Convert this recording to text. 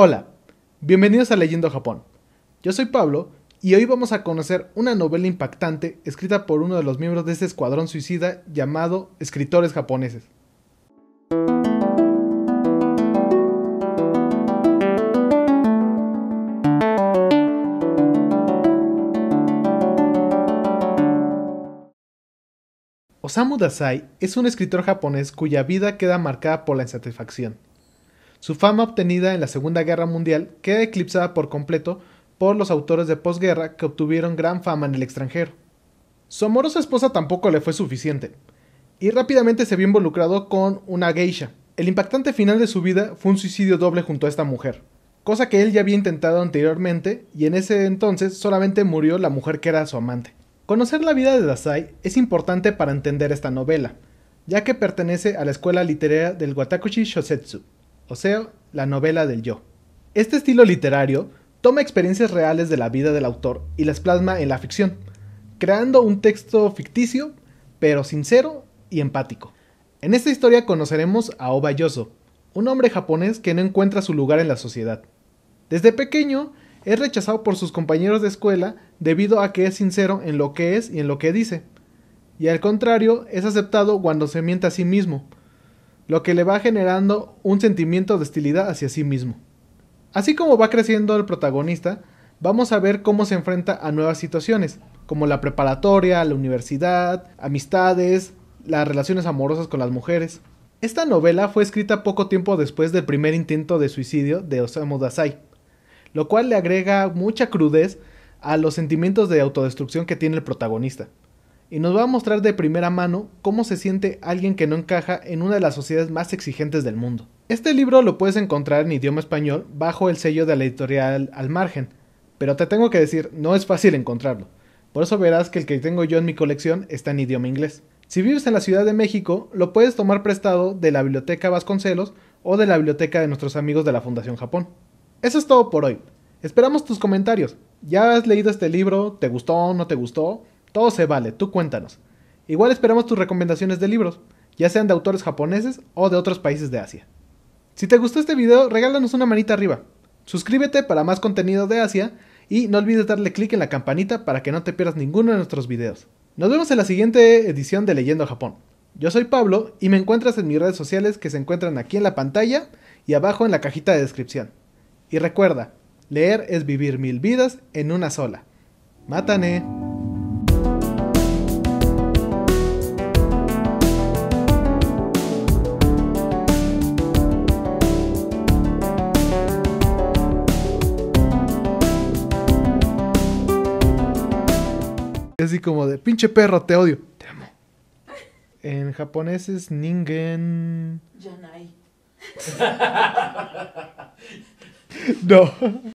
Hola, bienvenidos a Leyendo Japón. Yo soy Pablo y hoy vamos a conocer una novela impactante escrita por uno de los miembros de este escuadrón suicida llamado Escritores Japoneses. Osamu Dasai es un escritor japonés cuya vida queda marcada por la insatisfacción su fama obtenida en la Segunda Guerra Mundial queda eclipsada por completo por los autores de posguerra que obtuvieron gran fama en el extranjero. Su amorosa esposa tampoco le fue suficiente, y rápidamente se vio involucrado con una geisha. El impactante final de su vida fue un suicidio doble junto a esta mujer, cosa que él ya había intentado anteriormente y en ese entonces solamente murió la mujer que era su amante. Conocer la vida de Dasai es importante para entender esta novela, ya que pertenece a la escuela literaria del Watakushi Shosetsu o sea, la novela del yo. Este estilo literario toma experiencias reales de la vida del autor y las plasma en la ficción, creando un texto ficticio, pero sincero y empático. En esta historia conoceremos a Oba Yoso, un hombre japonés que no encuentra su lugar en la sociedad. Desde pequeño es rechazado por sus compañeros de escuela debido a que es sincero en lo que es y en lo que dice, y al contrario es aceptado cuando se miente a sí mismo, lo que le va generando un sentimiento de hostilidad hacia sí mismo. Así como va creciendo el protagonista, vamos a ver cómo se enfrenta a nuevas situaciones, como la preparatoria, la universidad, amistades, las relaciones amorosas con las mujeres. Esta novela fue escrita poco tiempo después del primer intento de suicidio de Osamu Dazai, lo cual le agrega mucha crudez a los sentimientos de autodestrucción que tiene el protagonista y nos va a mostrar de primera mano cómo se siente alguien que no encaja en una de las sociedades más exigentes del mundo. Este libro lo puedes encontrar en idioma español bajo el sello de la editorial Al Margen, pero te tengo que decir, no es fácil encontrarlo. Por eso verás que el que tengo yo en mi colección está en idioma inglés. Si vives en la Ciudad de México, lo puedes tomar prestado de la Biblioteca Vasconcelos o de la Biblioteca de nuestros amigos de la Fundación Japón. Eso es todo por hoy. Esperamos tus comentarios. ¿Ya has leído este libro? ¿Te gustó? ¿No te gustó? o todo se vale, tú cuéntanos. Igual esperamos tus recomendaciones de libros, ya sean de autores japoneses o de otros países de Asia. Si te gustó este video, regálanos una manita arriba. Suscríbete para más contenido de Asia y no olvides darle clic en la campanita para que no te pierdas ninguno de nuestros videos. Nos vemos en la siguiente edición de Leyendo Japón. Yo soy Pablo y me encuentras en mis redes sociales que se encuentran aquí en la pantalla y abajo en la cajita de descripción. Y recuerda, leer es vivir mil vidas en una sola. Mátane. Es Así como de, pinche perro, te odio. Te amo. En japonés es Ningen. Yanai. no.